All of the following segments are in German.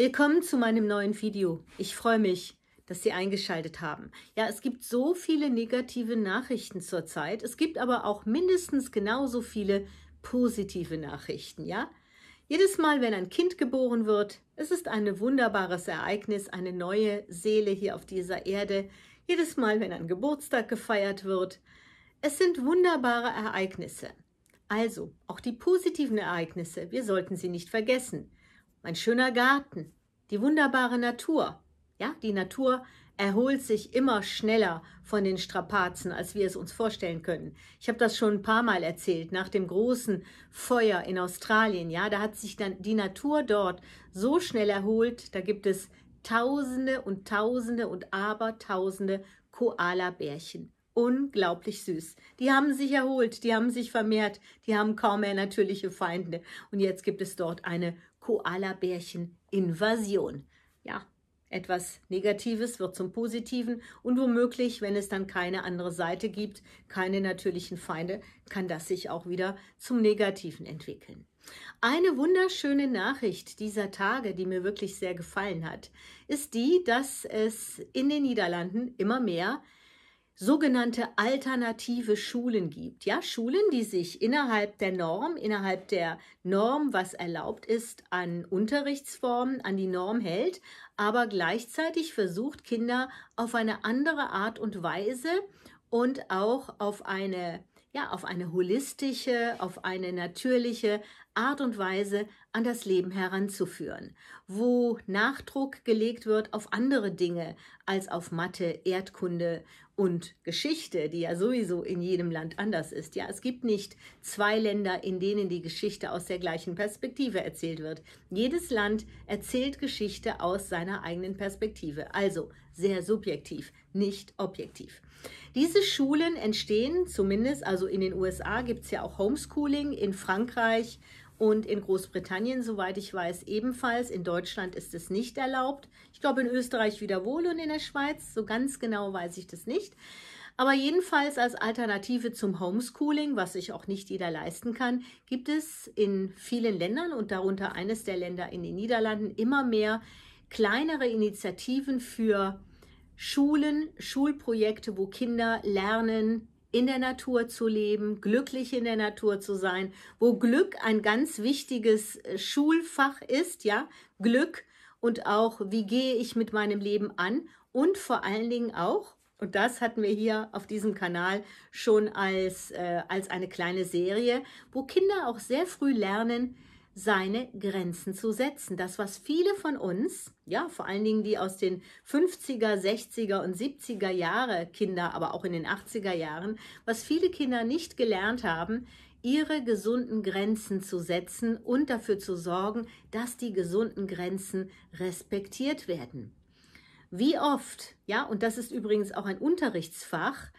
Willkommen zu meinem neuen Video. Ich freue mich, dass Sie eingeschaltet haben. Ja, es gibt so viele negative Nachrichten zurzeit. Es gibt aber auch mindestens genauso viele positive Nachrichten, ja? Jedes Mal, wenn ein Kind geboren wird, es ist ein wunderbares Ereignis, eine neue Seele hier auf dieser Erde. Jedes Mal, wenn ein Geburtstag gefeiert wird, es sind wunderbare Ereignisse. Also, auch die positiven Ereignisse, wir sollten sie nicht vergessen ein schöner Garten, die wunderbare Natur. Ja, die Natur erholt sich immer schneller von den Strapazen, als wir es uns vorstellen können. Ich habe das schon ein paar Mal erzählt, nach dem großen Feuer in Australien, ja, da hat sich dann die Natur dort so schnell erholt, da gibt es Tausende und Tausende und Abertausende Koala-Bärchen unglaublich süß. Die haben sich erholt, die haben sich vermehrt, die haben kaum mehr natürliche Feinde. Und jetzt gibt es dort eine koala bärchen invasion Ja, etwas Negatives wird zum Positiven und womöglich, wenn es dann keine andere Seite gibt, keine natürlichen Feinde, kann das sich auch wieder zum Negativen entwickeln. Eine wunderschöne Nachricht dieser Tage, die mir wirklich sehr gefallen hat, ist die, dass es in den Niederlanden immer mehr sogenannte alternative Schulen gibt. Ja, Schulen, die sich innerhalb der Norm, innerhalb der Norm, was erlaubt ist, an Unterrichtsformen, an die Norm hält, aber gleichzeitig versucht, Kinder auf eine andere Art und Weise und auch auf eine ja, auf eine holistische, auf eine natürliche Art und Weise an das Leben heranzuführen, wo Nachdruck gelegt wird auf andere Dinge als auf Mathe, Erdkunde und Geschichte, die ja sowieso in jedem Land anders ist. Ja, es gibt nicht zwei Länder, in denen die Geschichte aus der gleichen Perspektive erzählt wird. Jedes Land erzählt Geschichte aus seiner eigenen Perspektive, also sehr subjektiv, nicht objektiv. Diese Schulen entstehen zumindest, also in den USA gibt es ja auch Homeschooling, in Frankreich und in Großbritannien, soweit ich weiß, ebenfalls. In Deutschland ist es nicht erlaubt. Ich glaube, in Österreich wieder wohl und in der Schweiz. So ganz genau weiß ich das nicht. Aber jedenfalls als Alternative zum Homeschooling, was sich auch nicht jeder leisten kann, gibt es in vielen Ländern und darunter eines der Länder in den Niederlanden immer mehr kleinere Initiativen für Schulen, Schulprojekte, wo Kinder lernen, in der Natur zu leben, glücklich in der Natur zu sein, wo Glück ein ganz wichtiges äh, Schulfach ist, ja, Glück und auch, wie gehe ich mit meinem Leben an und vor allen Dingen auch, und das hatten wir hier auf diesem Kanal schon als, äh, als eine kleine Serie, wo Kinder auch sehr früh lernen, seine Grenzen zu setzen. Das, was viele von uns, ja, vor allen Dingen die aus den 50er, 60er und 70er Jahre Kinder, aber auch in den 80er Jahren, was viele Kinder nicht gelernt haben, ihre gesunden Grenzen zu setzen und dafür zu sorgen, dass die gesunden Grenzen respektiert werden. Wie oft, ja, und das ist übrigens auch ein Unterrichtsfach,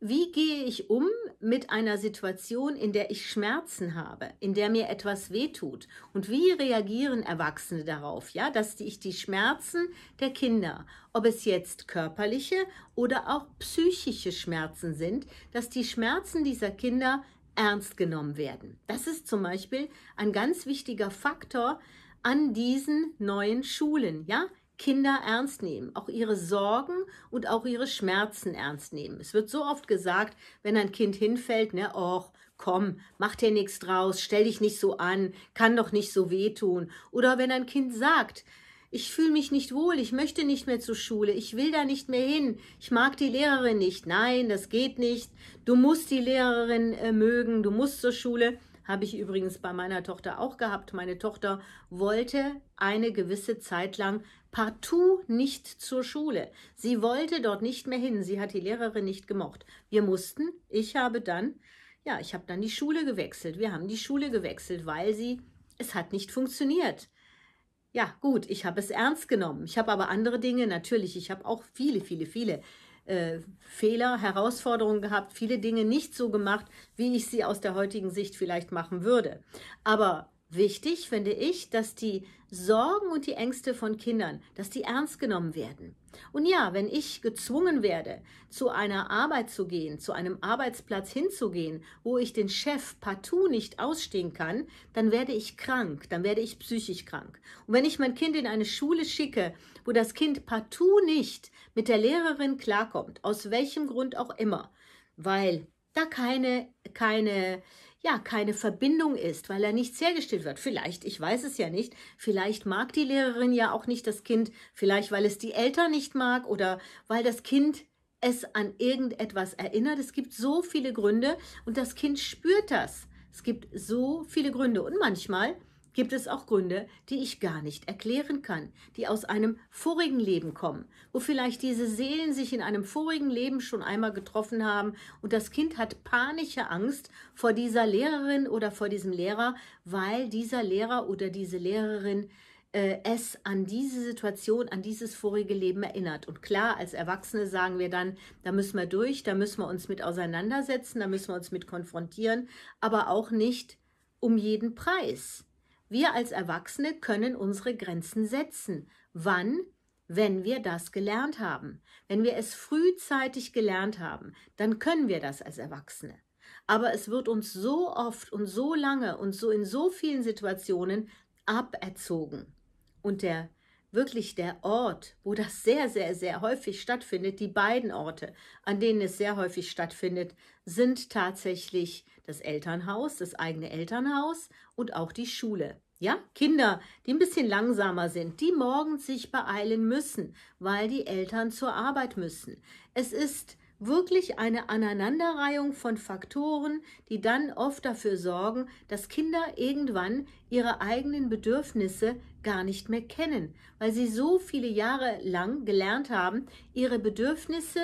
wie gehe ich um mit einer Situation, in der ich Schmerzen habe, in der mir etwas wehtut? Und wie reagieren Erwachsene darauf? Ja, dass ich die Schmerzen der Kinder, ob es jetzt körperliche oder auch psychische Schmerzen sind, dass die Schmerzen dieser Kinder ernst genommen werden. Das ist zum Beispiel ein ganz wichtiger Faktor an diesen neuen Schulen. Ja, Kinder ernst nehmen, auch ihre Sorgen und auch ihre Schmerzen ernst nehmen. Es wird so oft gesagt, wenn ein Kind hinfällt, ne, och, komm, mach dir nichts draus, stell dich nicht so an, kann doch nicht so wehtun. Oder wenn ein Kind sagt, ich fühle mich nicht wohl, ich möchte nicht mehr zur Schule, ich will da nicht mehr hin, ich mag die Lehrerin nicht, nein, das geht nicht, du musst die Lehrerin äh, mögen, du musst zur Schule. Habe ich übrigens bei meiner Tochter auch gehabt. Meine Tochter wollte eine gewisse Zeit lang partout nicht zur Schule. Sie wollte dort nicht mehr hin. Sie hat die Lehrerin nicht gemocht. Wir mussten, ich habe dann, ja, ich habe dann die Schule gewechselt. Wir haben die Schule gewechselt, weil sie, es hat nicht funktioniert. Ja, gut, ich habe es ernst genommen. Ich habe aber andere Dinge, natürlich, ich habe auch viele, viele, viele äh, Fehler, Herausforderungen gehabt, viele Dinge nicht so gemacht, wie ich sie aus der heutigen Sicht vielleicht machen würde. Aber wichtig finde ich, dass die Sorgen und die Ängste von Kindern, dass die ernst genommen werden. Und ja, wenn ich gezwungen werde, zu einer Arbeit zu gehen, zu einem Arbeitsplatz hinzugehen, wo ich den Chef partout nicht ausstehen kann, dann werde ich krank, dann werde ich psychisch krank. Und wenn ich mein Kind in eine Schule schicke, wo das Kind partout nicht mit der Lehrerin klarkommt, aus welchem Grund auch immer, weil da keine, keine, ja, keine Verbindung ist, weil er nichts hergestellt wird. Vielleicht, ich weiß es ja nicht, vielleicht mag die Lehrerin ja auch nicht das Kind, vielleicht weil es die Eltern nicht mag oder weil das Kind es an irgendetwas erinnert. Es gibt so viele Gründe und das Kind spürt das. Es gibt so viele Gründe und manchmal gibt es auch Gründe, die ich gar nicht erklären kann, die aus einem vorigen Leben kommen, wo vielleicht diese Seelen sich in einem vorigen Leben schon einmal getroffen haben und das Kind hat panische Angst vor dieser Lehrerin oder vor diesem Lehrer, weil dieser Lehrer oder diese Lehrerin äh, es an diese Situation, an dieses vorige Leben erinnert. Und klar, als Erwachsene sagen wir dann, da müssen wir durch, da müssen wir uns mit auseinandersetzen, da müssen wir uns mit konfrontieren, aber auch nicht um jeden Preis. Wir als Erwachsene können unsere Grenzen setzen. Wann? Wenn wir das gelernt haben. Wenn wir es frühzeitig gelernt haben, dann können wir das als Erwachsene. Aber es wird uns so oft und so lange und so in so vielen Situationen aberzogen. Und der wirklich der Ort, wo das sehr, sehr, sehr häufig stattfindet, die beiden Orte, an denen es sehr häufig stattfindet, sind tatsächlich das Elternhaus, das eigene Elternhaus und auch die Schule. Ja, Kinder, die ein bisschen langsamer sind, die morgens sich beeilen müssen, weil die Eltern zur Arbeit müssen. Es ist wirklich eine Aneinanderreihung von Faktoren, die dann oft dafür sorgen, dass Kinder irgendwann ihre eigenen Bedürfnisse gar nicht mehr kennen, weil sie so viele Jahre lang gelernt haben, ihre Bedürfnisse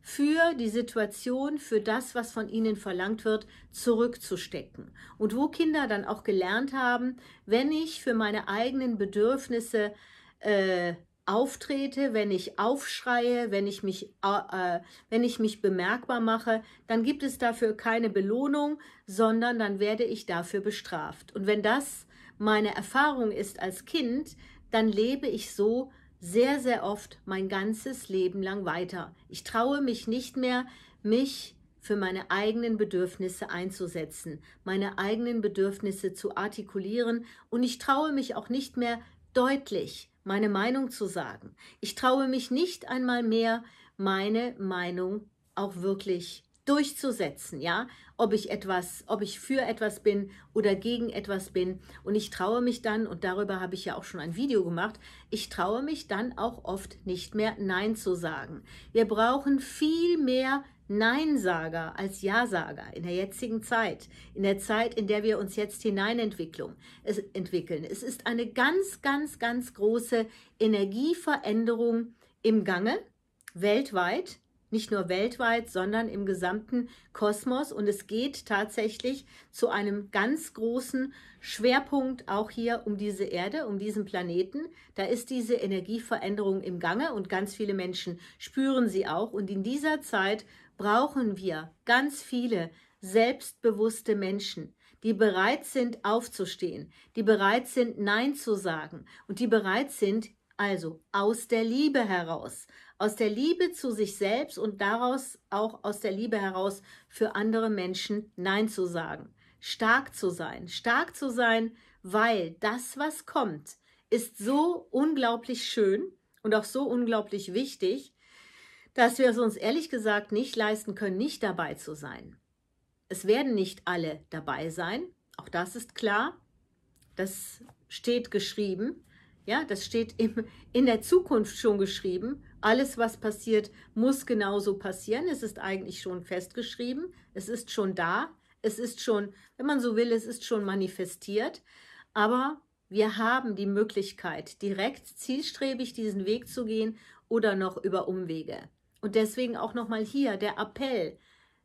für die Situation, für das, was von ihnen verlangt wird, zurückzustecken. Und wo Kinder dann auch gelernt haben, wenn ich für meine eigenen Bedürfnisse äh, auftrete, wenn ich aufschreie, wenn ich mich, äh, wenn ich mich bemerkbar mache, dann gibt es dafür keine Belohnung, sondern dann werde ich dafür bestraft. Und wenn das meine Erfahrung ist als Kind, dann lebe ich so sehr, sehr oft mein ganzes Leben lang weiter. Ich traue mich nicht mehr, mich für meine eigenen Bedürfnisse einzusetzen, meine eigenen Bedürfnisse zu artikulieren und ich traue mich auch nicht mehr deutlich meine Meinung zu sagen. Ich traue mich nicht einmal mehr, meine Meinung auch wirklich durchzusetzen, ja, ob ich etwas, ob ich für etwas bin oder gegen etwas bin und ich traue mich dann und darüber habe ich ja auch schon ein Video gemacht, ich traue mich dann auch oft nicht mehr nein zu sagen. Wir brauchen viel mehr Neinsager als Ja-Sager in der jetzigen Zeit, in der Zeit, in der wir uns jetzt hineinentwickeln. Es, entwickeln. es ist eine ganz, ganz, ganz große Energieveränderung im Gange, weltweit, nicht nur weltweit, sondern im gesamten Kosmos. Und es geht tatsächlich zu einem ganz großen Schwerpunkt auch hier um diese Erde, um diesen Planeten. Da ist diese Energieveränderung im Gange und ganz viele Menschen spüren sie auch. Und in dieser Zeit brauchen wir ganz viele selbstbewusste Menschen, die bereit sind aufzustehen, die bereit sind Nein zu sagen und die bereit sind, also aus der Liebe heraus, aus der Liebe zu sich selbst und daraus auch aus der Liebe heraus für andere Menschen Nein zu sagen, stark zu sein, stark zu sein, weil das, was kommt, ist so unglaublich schön und auch so unglaublich wichtig, dass wir es uns ehrlich gesagt nicht leisten können, nicht dabei zu sein. Es werden nicht alle dabei sein, auch das ist klar. Das steht geschrieben, ja, das steht im, in der Zukunft schon geschrieben. Alles, was passiert, muss genauso passieren. Es ist eigentlich schon festgeschrieben, es ist schon da, es ist schon, wenn man so will, es ist schon manifestiert. Aber wir haben die Möglichkeit, direkt zielstrebig diesen Weg zu gehen oder noch über Umwege. Und deswegen auch nochmal hier der Appell,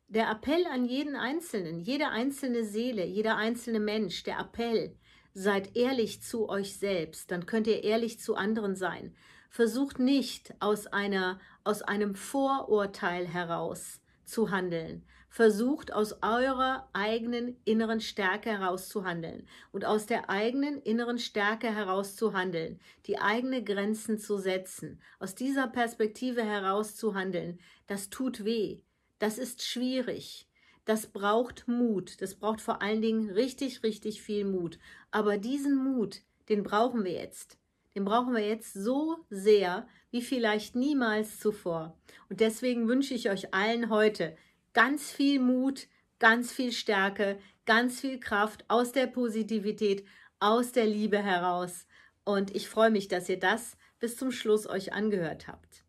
der Appell an jeden Einzelnen, jede einzelne Seele, jeder einzelne Mensch, der Appell, seid ehrlich zu euch selbst, dann könnt ihr ehrlich zu anderen sein. Versucht nicht aus, einer, aus einem Vorurteil heraus zu handeln, versucht aus eurer eigenen inneren Stärke herauszuhandeln und aus der eigenen inneren Stärke herauszuhandeln, die eigene Grenzen zu setzen, aus dieser Perspektive herauszuhandeln, das tut weh, das ist schwierig, das braucht Mut, das braucht vor allen Dingen richtig, richtig viel Mut. Aber diesen Mut, den brauchen wir jetzt. Den brauchen wir jetzt so sehr wie vielleicht niemals zuvor. Und deswegen wünsche ich euch allen heute ganz viel Mut, ganz viel Stärke, ganz viel Kraft aus der Positivität, aus der Liebe heraus. Und ich freue mich, dass ihr das bis zum Schluss euch angehört habt.